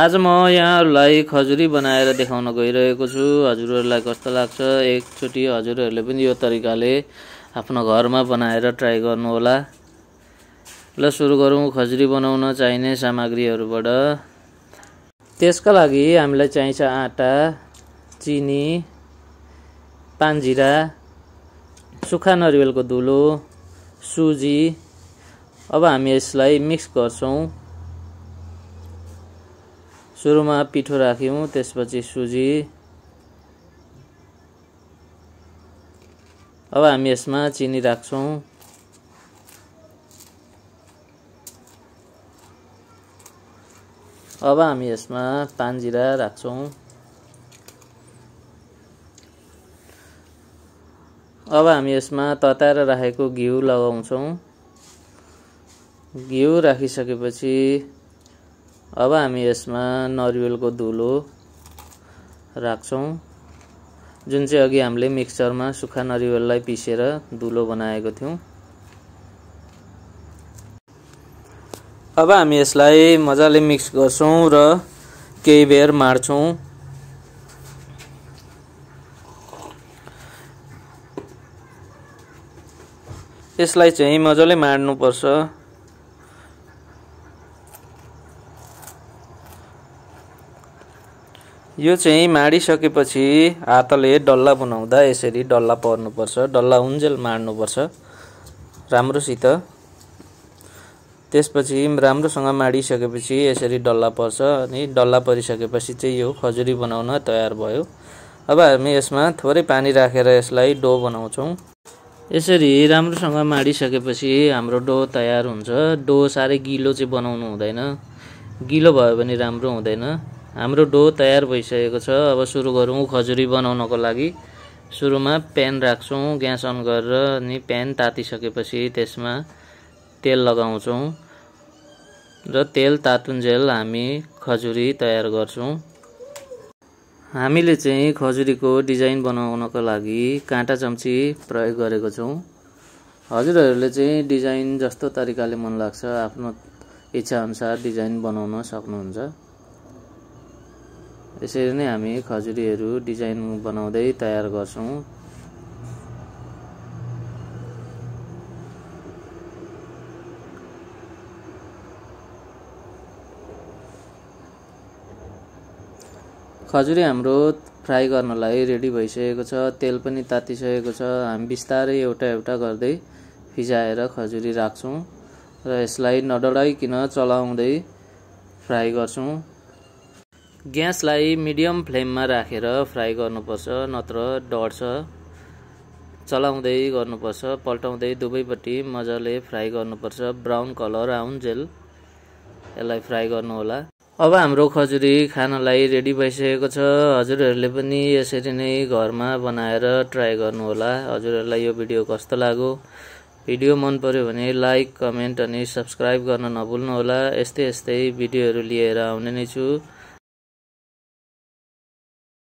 आज म यहाँहरूलाई खजुरी बनाएर देखाउन गइरहेको छु हजुरहरूलाई कस्तो लाग्छ एकचोटि हजुरहरूले पनि यो तरिकाले आफ्नो घरमा बनाएर ट्राई गर्नुहोला ल सुरु गरौँ खजुरी बनाउन चाहिने सामग्रीहरूबाट त्यसका लागि हामीलाई चाहिन्छ आटा चिनी पानजिरा सुक्खा नरिवलको धुलो सुजी अब हामी यसलाई मिक्स गर्छौँ सुरुमा पिठो राख्यौँ त्यसपछि सुजी अब हामी यसमा चिनी राख्छौँ अब हामी यसमा तानजिरा राख्छौँ अब हामी यसमा तताएर राखेको घिउ लगाउँछौँ घिउ राखिसकेपछि अब हामी यसमा नरिवलको धुलो राख्छौँ जुन चाहिँ अघि हामीले मिक्सचरमा सुक्खा नरिवललाई पिसेर धुलो बनाएको थियौँ अब हामी यसलाई मजाले मिक्स गर्छौँ र केही बेर मार्छौँ यसलाई चाहिँ मजाले मार्नुपर्छ यो चाहिँ माडिसकेपछि हातले डल्ला बनाउँदा यसरी डल्ला पर्नुपर्छ डल्ला उन्जेल माड्नुपर्छ राम्रोसित त्यसपछि राम्रोसँग माडिसकेपछि यसरी डल्ला पर्छ अनि डल्ला परिसकेपछि चाहिँ यो खजुरी बनाउन तयार भयो अब हामी यसमा थोरै पानी राखेर यसलाई डो बनाउँछौँ यसरी राम्रोसँग माडिसकेपछि हाम्रो डो तयार हुन्छ डो साह्रै गिलो चाहिँ बनाउनु हुँदैन गिलो भयो भने राम्रो हुँदैन हाम्रो डो तयार भइसकेको छ अब सुरु गरौँ खजुरी बनाउनको लागि सुरुमा प्यान राख्छौँ ग्यास अन गरेर अनि प्यान तातिसकेपछि त्यसमा तेल लगाउँछौँ र तेल तातुन्जेल हामी खजुरी तयार गर्छौँ हामीले चाहिँ खजुरीको डिजाइन बनाउनको लागि काँटा चम्ची प्रयोग गरेको छौँ हजुरहरूले चाहिँ डिजाइन जस्तो तरिकाले मन लाग्छ आफ्नो इच्छाअनुसार डिजाइन बनाउन सक्नुहुन्छ यसरी नै हामी खजुरीहरू डिजाइन बनाउँदै तयार गर्छौँ खजुरी हाम्रो फ्राई गर्नलाई रेडी भइसकेको छ तेल पनि तातिसकेको छ हामी बिस्तारै एउटा एउटा गर्दै फिजाएर खजुरी राख्छौँ र यसलाई नडडाइकन चलाउँदै फ्राई गर्छौँ ग्यासलाई मिडियम फ्लेममा राखेर फ्राई गर्नुपर्छ नत्र डढ्छ चलाउँदै गर्नुपर्छ पल्टाउँदै दुवैपट्टि मजाले फ्राई गर्नुपर्छ ब्राउन कलर आउन्जेल यसलाई फ्राई गर्नुहोला अब हाम्रो खजुरी खानलाई रेडी भइसकेको छ हजुरहरूले पनि यसरी नै घरमा बनाएर ट्राई गर्नुहोला हजुरहरूलाई यो भिडियो कस्तो लाग्यो भिडियो मन पऱ्यो भने लाइक कमेन्ट अनि सब्सक्राइब गर्न नभुल्नुहोला यस्तै यस्तै भिडियोहरू लिएर आउने नै छु